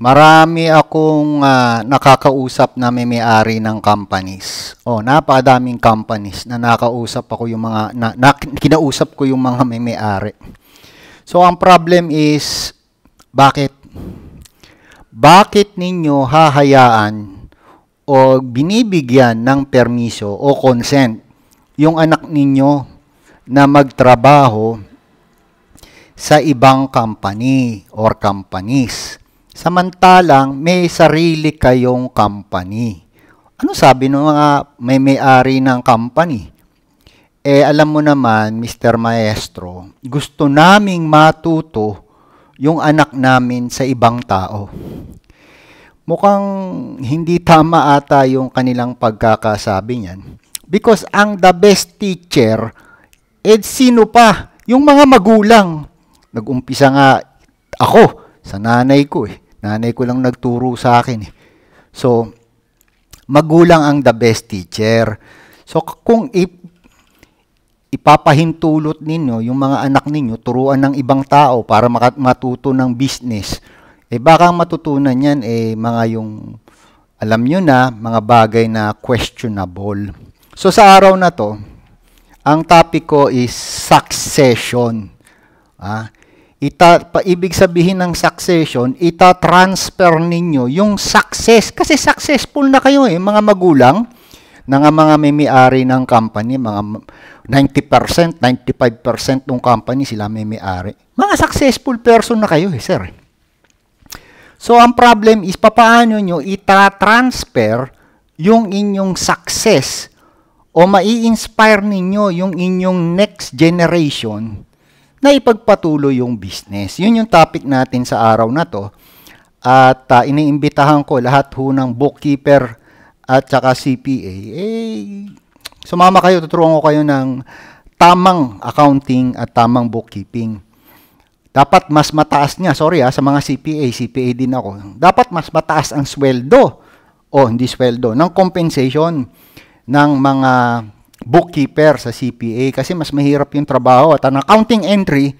Marami akong uh, nakakausap na may may-ari ng companies. Oh, napakadaming companies na nakausap ako yung mga na, na kinausap ko yung mga may may-ari. So ang problem is bakit bakit ninyo hahayaan o binibigyan ng permiso o consent yung anak ninyo na magtrabaho sa ibang company or companies? Samantalang may sarili kayong company. Ano sabi ng mga may may-ari ng company? Eh alam mo naman, Mr. Maestro, gusto naming matuto yung anak namin sa ibang tao. Mukhang hindi tama ata yung kanilang pagkakasabi niyan. Because ang the best teacher, ed eh, sino pa? Yung mga magulang. Nag-umpisa nga ako sa nanay ko eh. Nanay ko lang nagturo sa akin eh. So, magulang ang the best teacher. So, kung ip- ipapahintulot ninyo yung mga anak ninyo, turuan ng ibang tao para matuto ng business, eh baka matutunan niyan eh mga yung alam nyo na mga bagay na questionable. So sa araw na to, ang topic ko is succession. Ah, ita paibig sabihin ng succession, ita-transfer ninyo yung success kasi successful na kayo eh mga magulang ng mga may-ari ng company, mga 90%, 95% ng company sila may-ari. Mga successful person na kayo eh, sir. So ang problem is papaano nyo ita-transfer yung inyong success o mai-inspire ninyo yung inyong next generation na ipagpatuloy yung business. Yun yung topic natin sa araw na to. At uh, iniimbitahan ko lahat ho ng bookkeeper at saka CPA. Eh, sumama kayo, tuturuan ko kayo ng tamang accounting at tamang bookkeeping. Dapat mas mataas niya, sorry ha, ah, sa mga CPA, CPA din ako. Dapat mas mataas ang sweldo o hindi sweldo ng compensation ng mga bookkeeper sa CPA kasi mas mahirap yung trabaho at ang accounting entry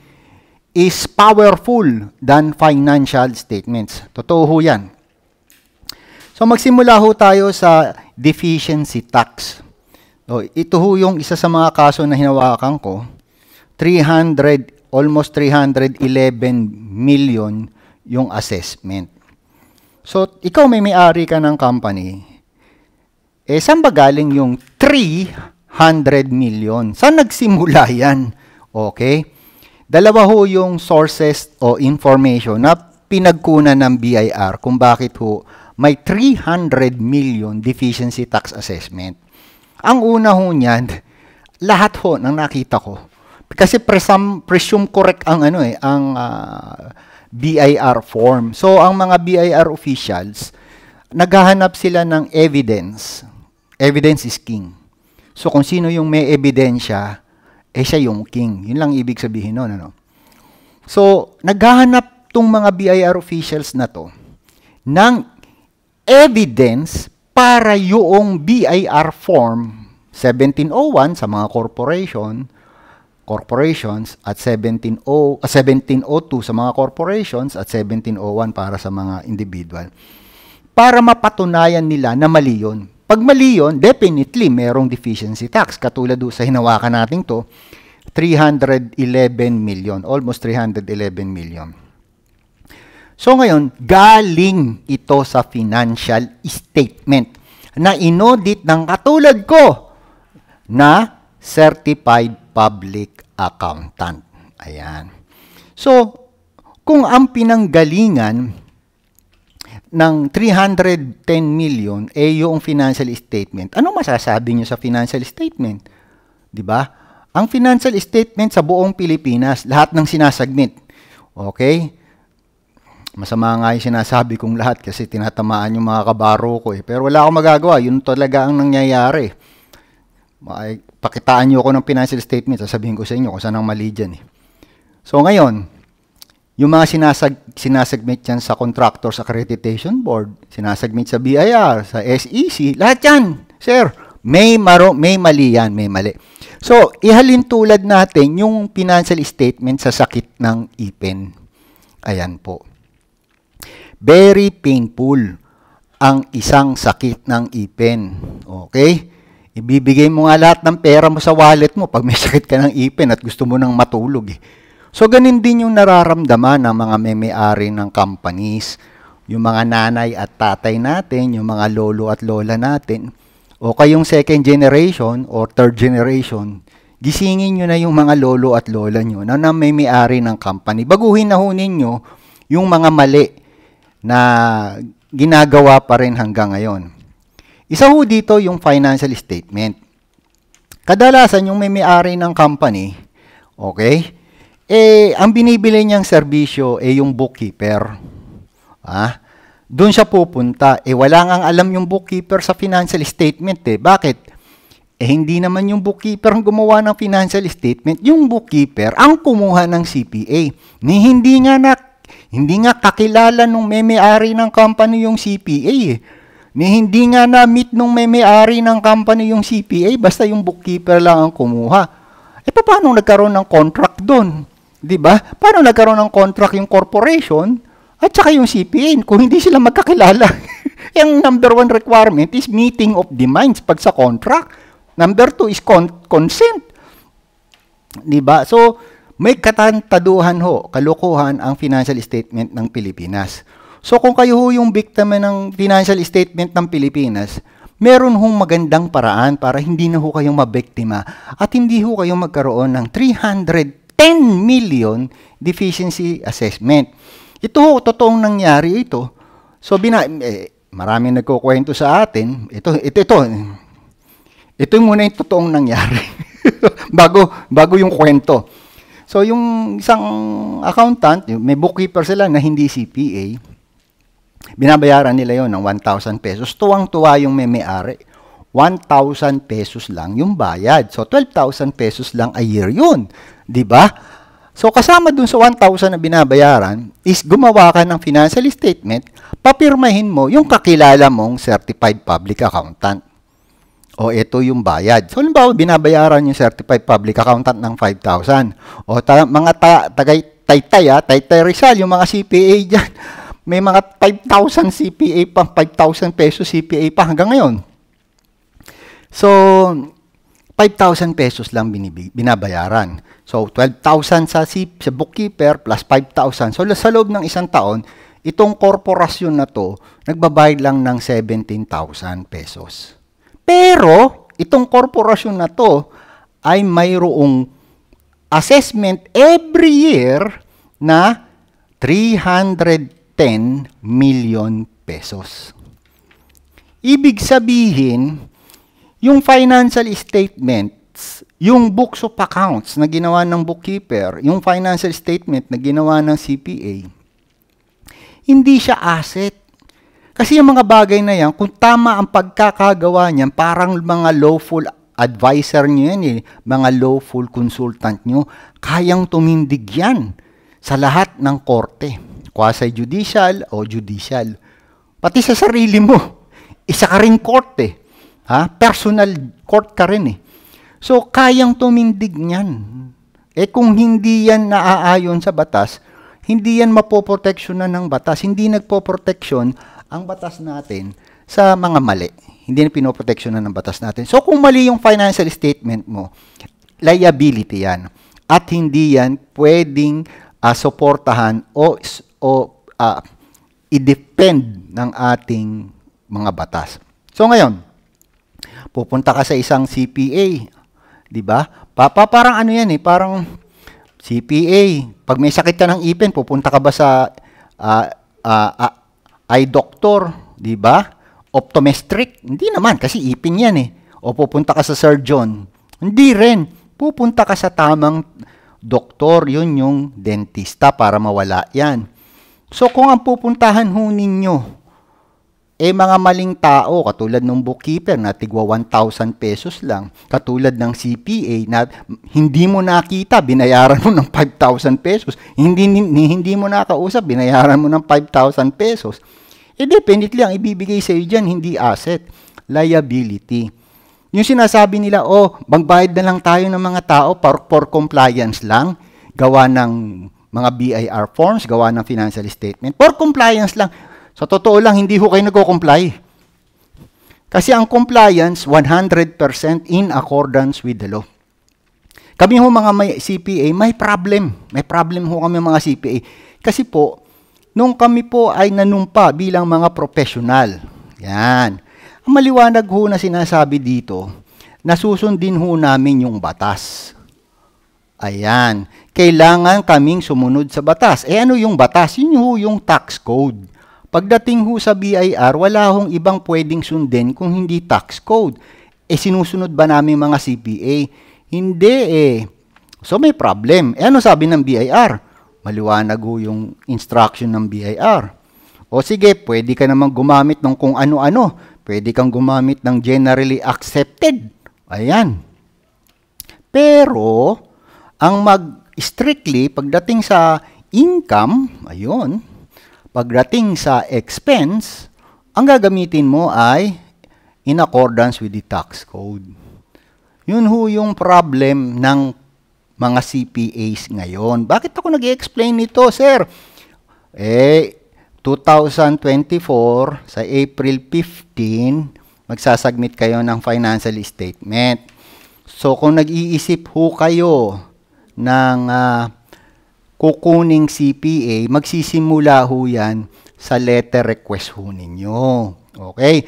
is powerful than financial statements. Totoo ho yan. So magsimula ho tayo sa deficiency tax. So, ito ho yung isa sa mga kaso na hinawakan ko. 300, almost 311 million yung assessment. So, ikaw may may-ari ka ng company. Eh, saan ba galing yung 3 100 million. Saan nagsimula yan? Okay? Dalawa ho yung sources o information na pinagkunan ng BIR kung bakit ho may 300 million deficiency tax assessment. Ang una ho niyan, lahat ho ng nakita ko. Kasi presum, presume correct ang ano eh, ang uh, ah, BIR form. So ang mga BIR officials, naghahanap sila ng evidence. Evidence is king. So kung sino yung may ebidensya, eh siya yung king. Yun lang ibig sabihin nun. Ano? So, naghahanap tong mga BIR officials na to ng evidence para yung BIR form 1701 sa mga corporation, corporations at 170, uh, 1702 sa mga corporations at 1701 para sa mga individual para mapatunayan nila na mali yun. Pag mali yun, definitely merong deficiency tax. Katulad do sa hinawakan natin to, 311 million, almost 311 million. So ngayon, galing ito sa financial statement na inaudit ng katulad ko na certified public accountant. Ayan. So, kung ang pinanggalingan ng 310 million ay eh, yung financial statement. Ano masasabi niyo sa financial statement? 'Di ba? Ang financial statement sa buong Pilipinas, lahat ng sinasagmit. Okay? Masama nga yung sinasabi kong lahat kasi tinatamaan yung mga kabaro ko eh. Pero wala akong magagawa, yun talaga ang nangyayari. Pakitaan niyo ako ng financial statement, sasabihin ko sa inyo kung saan ang mali dyan eh. So ngayon, yung mga sinasag, sinasagmit yan sa Contractors Accreditation Board, sinasagmit sa BIR, sa SEC, lahat yan, sir. May, maro, may mali yan, may mali. So, ihalin tulad natin yung financial statement sa sakit ng ipin. Ayan po. Very painful ang isang sakit ng ipin. Okay? Ibibigay mo nga lahat ng pera mo sa wallet mo pag may sakit ka ng ipin at gusto mo nang matulog eh. So ganin din yung nararamdaman ng mga may-ari ng companies, yung mga nanay at tatay natin, yung mga lolo at lola natin, o kayong second generation or third generation, gisingin nyo na yung mga lolo at lola nyo na, na may ari ng company. Baguhin na ho ninyo yung mga mali na ginagawa pa rin hanggang ngayon. Isa ho dito yung financial statement. Kadalasan yung may may-ari ng company, okay, eh, ang binibili niyang serbisyo eh yung bookkeeper. Ah, doon siya pupunta. Eh, wala nga alam yung bookkeeper sa financial statement eh. Bakit? Eh, hindi naman yung bookkeeper ang gumawa ng financial statement. Yung bookkeeper ang kumuha ng CPA. Ni hindi nga na, hindi nga kakilala nung may-ari ng company yung CPA eh. Ni hindi nga na-meet nung may-ari ng company yung CPA, basta yung bookkeeper lang ang kumuha. Eh, paano nagkaroon ng contract doon? 'Di ba? Paano nagkaroon ng contract yung corporation at saka yung CPN kung hindi sila magkakilala? yung number one requirement is meeting of the minds pag sa contract. Number two is con- consent. 'Di ba? So, may katantaduhan ho, kalukuhan ang financial statement ng Pilipinas. So kung kayo ho yung biktima ng financial statement ng Pilipinas, meron hong magandang paraan para hindi na ho kayong mabiktima at hindi ho kayong magkaroon ng 300 10 million deficiency assessment. Ito ho, totoong nangyari ito. So, bina, eh, maraming nagkukwento sa atin. Ito, ito, ito. Ito muna yung totoong nangyari. bago, bago yung kwento. So, yung isang accountant, may bookkeeper sila na hindi CPA, binabayaran nila yon ng 1,000 pesos. Tuwang-tuwa yung may-ari. 1,000 pesos lang yung bayad. So, 12,000 pesos lang a year yun. ba? Diba? So, kasama dun sa 1,000 na binabayaran is gumawa ka ng financial statement, papirmahin mo yung kakilala mong certified public accountant. O, ito yung bayad. So, halimbawa, binabayaran yung certified public accountant ng 5,000. O, ta- mga ta- tagay, taytay, ha, ah, taytay Rizal, yung mga CPA dyan, may mga 5,000 CPA pa, 5,000 pesos CPA pa hanggang ngayon. So, 5,000 pesos lang binabayaran. So, 12,000 sa, SIP, sa bookkeeper plus 5,000. So, sa loob ng isang taon, itong korporasyon na to, nagbabayad lang ng 17,000 pesos. Pero, itong korporasyon na to ay mayroong assessment every year na 310 million pesos. Ibig sabihin, yung financial statements, yung books of accounts na ginawa ng bookkeeper, yung financial statement na ginawa ng CPA, hindi siya asset. Kasi yung mga bagay na yan, kung tama ang pagkakagawa niyan, parang mga lawful advisor niyo yan eh, mga lawful consultant niyo, kayang tumindig yan sa lahat ng korte, quasi-judicial o judicial. Pati sa sarili mo, isa ka rin korte. Ha? Personal court ka rin eh. So, kayang tumindig niyan. Eh kung hindi yan naaayon sa batas, hindi yan mapoproteksyonan ng batas. Hindi nagpoproteksyon ang batas natin sa mga mali. Hindi na pinoproteksyonan ng batas natin. So, kung mali yung financial statement mo, liability yan. At hindi yan pwedeng uh, suportahan o, o uh, ah, i-depend ng ating mga batas. So, ngayon, Pupunta ka sa isang CPA, 'di ba? Papa parang ano 'yan eh, parang CPA. Pag may sakit ka ng ipin, pupunta ka ba sa uh, uh, uh, eye doctor, 'di ba? Optometric? Hindi naman kasi ipin 'yan eh. O pupunta ka sa surgeon? Hindi rin. Pupunta ka sa tamang doktor, 'yun yung dentista para mawala 'yan. So kung ang pupuntahan ho ninyo eh mga maling tao katulad ng bookkeeper na tigwa 1,000 pesos lang, katulad ng CPA na hindi mo nakita, binayaran mo ng 5,000 pesos, hindi, hindi mo nakausap, binayaran mo ng 5,000 pesos, eh definitely ang ibibigay sa iyo dyan, hindi asset, liability. Yung sinasabi nila, oh, magbayad na lang tayo ng mga tao for, for compliance lang, gawa ng mga BIR forms, gawa ng financial statement, for compliance lang, sa totoo lang, hindi ho kayo nagko-comply. Kasi ang compliance, 100% in accordance with the law. Kami ho mga may CPA, may problem. May problem ho kami mga CPA. Kasi po, nung kami po ay nanumpa bilang mga professional, yan. Ang maliwanag ho na sinasabi dito, nasusundin ho namin yung batas. Ayan. Kailangan kaming sumunod sa batas. Eh ano yung batas? Yun ho yung tax code Pagdating ho sa BIR, wala hong ibang pwedeng sundin kung hindi tax code. E sinusunod ba namin mga CPA? Hindi eh. So may problem. E ano sabi ng BIR? Maliwanag ho yung instruction ng BIR. O sige, pwede ka namang gumamit ng kung ano-ano. Pwede kang gumamit ng generally accepted. Ayan. Pero, ang mag strictly pagdating sa income, ayun, Pagdating sa expense, ang gagamitin mo ay in accordance with the tax code. Yun ho yung problem ng mga CPAs ngayon. Bakit ako nag-explain nito, sir? Eh, 2024, sa April 15, magsasubmit kayo ng financial statement. So, kung nag-iisip ho kayo ng uh, kukuning CPA, magsisimula ho yan sa letter request ho ninyo. Okay?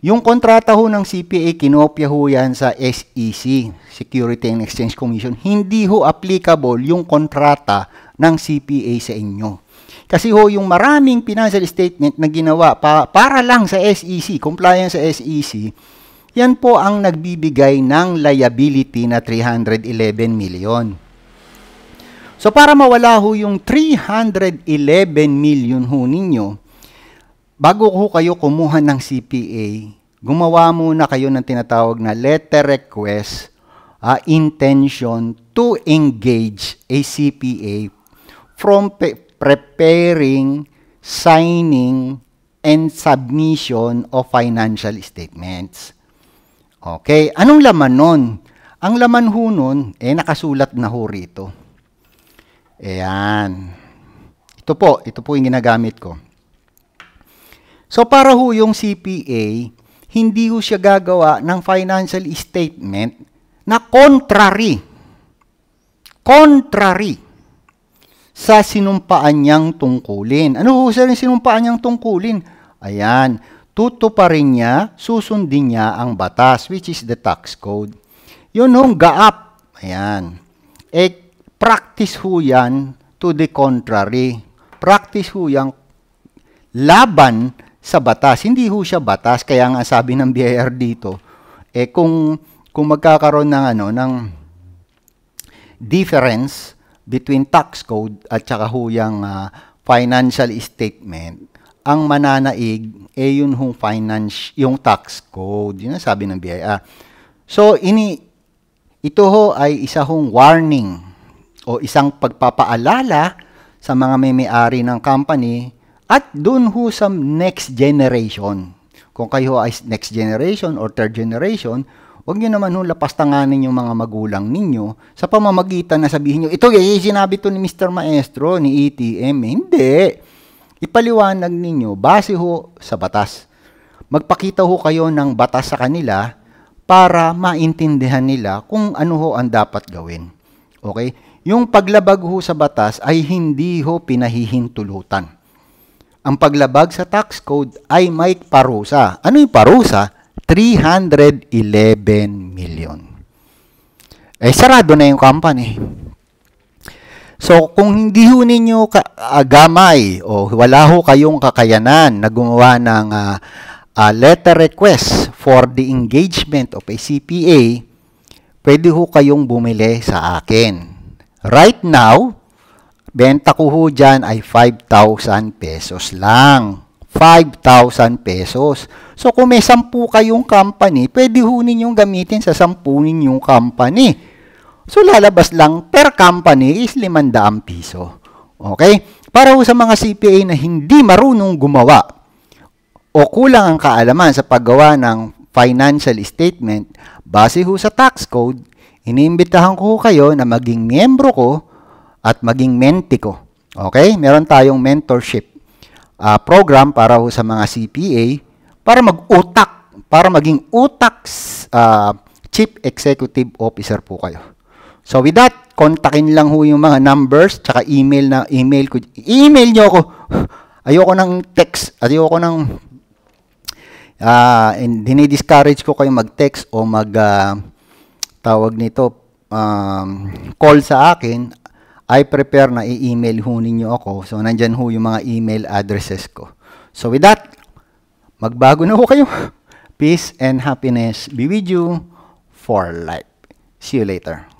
Yung kontrata ho ng CPA, kinopya ho yan sa SEC, Security and Exchange Commission. Hindi ho applicable yung kontrata ng CPA sa inyo. Kasi ho, yung maraming financial statement na ginawa pa, para lang sa SEC, compliance sa SEC, yan po ang nagbibigay ng liability na 311 million. So para mawala ho yung 311 million ho ninyo, bago ho kayo kumuha ng CPA, gumawa muna kayo ng tinatawag na letter request uh, intention to engage a CPA from pe- preparing, signing, and submission of financial statements. Okay, anong laman nun? Ang laman ho nun, eh nakasulat na ho rito. Ayan. Ito po, ito po yung ginagamit ko. So para ho yung CPA, hindi ho siya gagawa ng financial statement na contrary. Contrary sa sinumpaan niyang tungkulin. Ano ho sa sinumpaan niyang tungkulin? Ayan, tutuparin niya, susundin niya ang batas, which is the tax code. Yun hong gaap. Ayan. E practice ho yan to the contrary. Practice ho yan laban sa batas. Hindi ho siya batas, kaya nga sabi ng BIR dito, eh kung, kung magkakaroon ng, ano, ng difference between tax code at saka ho yung uh, ah, financial statement, ang mananaig eh yun hong finance, yung tax code. Yun ang sabi ng BIR. So, ini, ito ho ay isa hong warning o isang pagpapaalala sa mga may-ari ng company at dun ho sa next generation. Kung kayo ay next generation or third generation, huwag nyo naman ho lapastanganin yung mga magulang ninyo sa pamamagitan na sabihin nyo, ito yung eh, sinabi to ni Mr. Maestro, ni ETM. Hindi. Ipaliwanag ninyo base ho sa batas. Magpakita ho kayo ng batas sa kanila para maintindihan nila kung ano ho ang dapat gawin. Okay? Yung paglabag ho sa batas ay hindi ho pinahihintulutan. Ang paglabag sa tax code ay may parusa. Ano yung parusa? 311 million. Eh, sarado na yung company. So, kung hindi ho ninyo ka- agamay ah, o wala ho kayong kakayanan na gumawa ng uh, uh, letter request for the engagement of a CPA, pwede ho kayong bumili sa akin. Right now, benta ko ho dyan ay 5,000 pesos lang. 5,000 pesos. So, kung may 10 kayong company, pwede ho ninyong gamitin sa 10 ninyong company. So, lalabas lang per company is 500 piso. Okay? Para ho sa mga CPA na hindi marunong gumawa o kulang ang kaalaman sa paggawa ng financial statement base ho sa tax code, Iniimbitahan ko kayo na maging miyembro ko at maging mentee ko. Okay? Meron tayong mentorship uh, program para sa mga CPA para mag-utak, para maging utak uh, chief executive officer po kayo. So with that, kontakin lang ho yung mga numbers tsaka email na email ko. Email niyo ako. Ayoko ng text, ayoko ng uh, dinidiscourage ko kayo mag-text o mag uh, tawag nito, um, call sa akin, I prepare na i-email ho ninyo ako. So, nandyan ho yung mga email addresses ko. So, with that, magbago na ho kayo. Peace and happiness be with you for life. See you later.